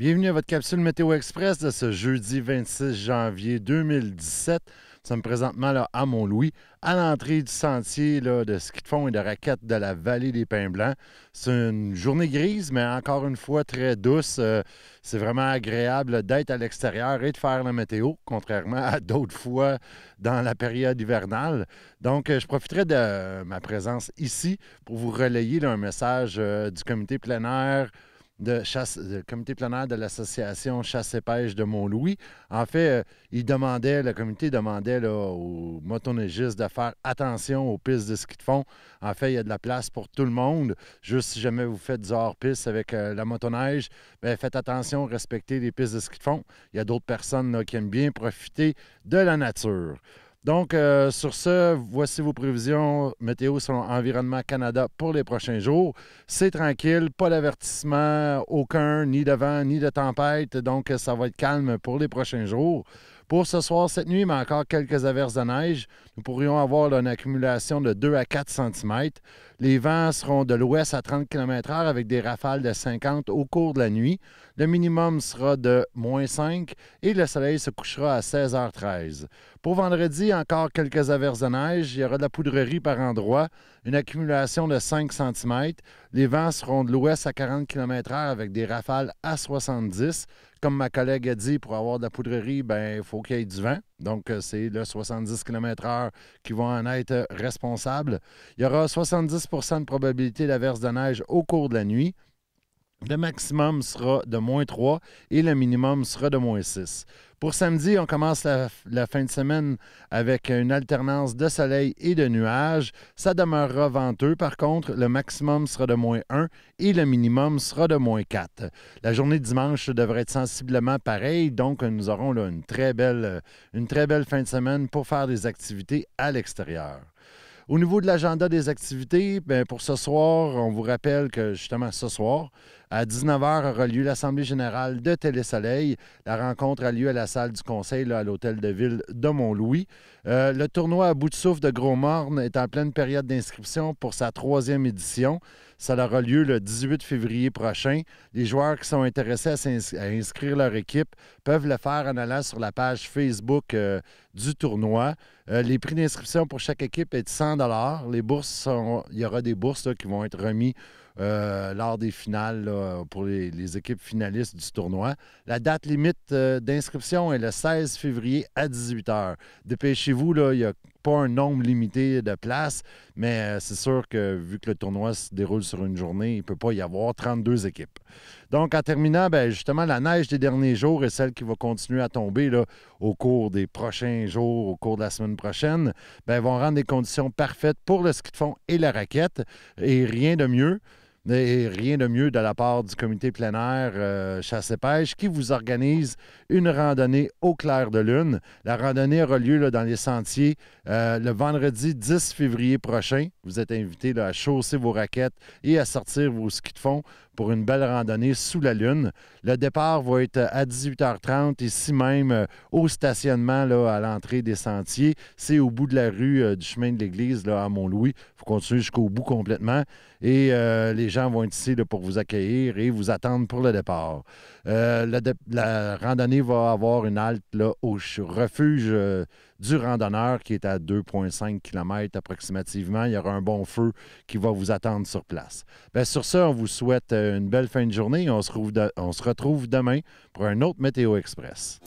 Bienvenue à votre capsule Météo Express de ce jeudi 26 janvier 2017. Nous sommes présentement là, à Mont-Louis, à l'entrée du sentier de ski de fond et de raquettes de la vallée des Pins Blancs. C'est une journée grise, mais encore une fois très douce. Euh, c'est vraiment agréable d'être à l'extérieur et de faire la météo, contrairement à d'autres fois dans la période hivernale. Donc, euh, je profiterai de euh, ma présence ici pour vous relayer un message du comité plein air de comité plein de l'association Chasse et Pêche de mont En fait, ils euh, il demandait, le comité demandait aux motoneigistes de faire attention aux pistes de ski de fond. En fait, il y a de la place pour tout le monde. Juste si jamais vous faites du hors-piste avec euh, la motoneige, ben, faites attention, respectez les pistes de ski de fond. Il y a d'autres personnes qui aiment bien profiter de la nature. Donc, euh, sur ce, voici vos prévisions météo selon Environnement Canada pour les prochains jours. C'est tranquille, pas d'avertissement, aucun, ni de vent, ni de tempête. Donc, ça va être calme pour les prochains jours. Pour ce soir, cette nuit, mais encore quelques averses de neige, nous pourrions avoir une accumulation de 2 à 4 cm. Les vents seront de l'ouest à 30 km/h avec des rafales de 50 au cours de la nuit. Le minimum sera de moins 5 et le soleil se couchera à 16h13. Pour vendredi, encore quelques averses de neige. Il y aura de la poudrerie par endroit, une accumulation de 5 cm. Les vents seront de l'ouest à 40 km/h avec des rafales à 70. Comme ma collègue a dit, pour avoir de la poudrerie, ben, il faut qu'il y ait du vent. Donc, euh, c'est le 70 km/h qui vont en être responsable. Il y aura 70 de probabilité d'averse de neige au cours de la nuit. Le maximum sera de moins 3 et le minimum sera de moins 6. Pour samedi, on commence la, fin de semaine avec une alternance de soleil et de nuages. Ça demeurera venteux. Par contre, le maximum sera de moins 1 et le minimum sera de moins 4. La journée de dimanche devrait être sensiblement pareille, donc nous aurons là, une, très belle, une très belle fin de semaine pour faire des activités à l'extérieur. Au niveau de l'agenda des activités, ben, pour ce soir, on vous rappelle que justement ce soir, à 19h aura lieu l'Assemblée générale de Télésoleil. La rencontre a lieu à la salle du Conseil, à l'Hôtel de Ville de Mont-Louis. Euh, le tournoi à bout de souffle de Gros-Morne est en pleine période d'inscription pour sa troisième édition. Ça aura lieu le 18 février prochain. Les joueurs qui sont intéressés à, inscrire leur équipe peuvent le faire en allant sur la page Facebook euh, du tournoi. Euh, les prix d'inscription pour chaque équipe est de 100 Les bourses Il y aura des bourses qui vont être remises euh, lors des finales pour les, équipes finalistes du tournoi. La date limite euh, d'inscription est le 16 février à 18 h. Dépêchez-vous, il n'y a pas un nombre limité de places, mais euh, c'est sûr que vu que le tournoi se déroule sur une journée, il ne peut pas y avoir 32 équipes. Donc, en terminant, ben, justement, la neige des derniers jours et celle qui va continuer à tomber au cours des prochains jours, au cours de la semaine prochaine, ben, vont rendre des conditions parfaites pour le ski de fond et la raquette. Et rien de mieux. Et rien de mieux de la part du comité plein air euh, Chasse et Pêche qui vous organise une randonnée au clair de lune. La randonnée aura lieu dans les sentiers euh, le vendredi 10 février prochain. Vous êtes invités à chausser vos raquettes et à sortir vos skis de fond pour une belle randonnée sous la Lune. Le départ va être à 18h30 ici même euh, au stationnement là, à l'entrée des sentiers. C'est au bout de la rue euh, du chemin de l'église à Mont-Louis. Il faut continuer jusqu'au bout complètement. Et euh, les gens vont être ici pour vous accueillir et vous attendre pour le départ. la, randonnée va avoir une halte au refuge du randonneur qui est à 2,5 km approximativement. Il y aura un bon feu qui va vous attendre sur place. Bien, sur ce, on vous souhaite euh, une belle fin de journée. On on se retrouve demain pour un autre Météo Express.